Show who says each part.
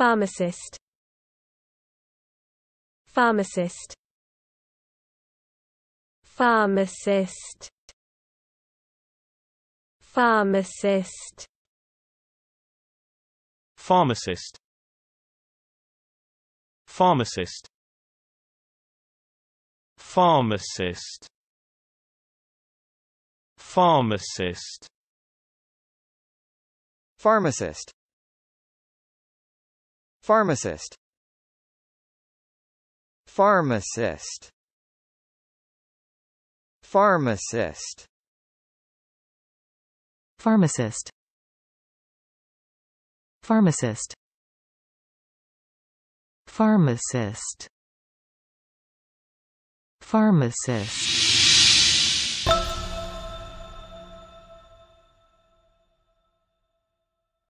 Speaker 1: Pharmacist Pharmacist Pharmacist Pharmacist Pharmacist Pharmacist Pharmacist Pharmacist Pharmacist Pharmacist Pharmacist Pharmacist Pharmacist Pharmacist Pharmacist Pharmacist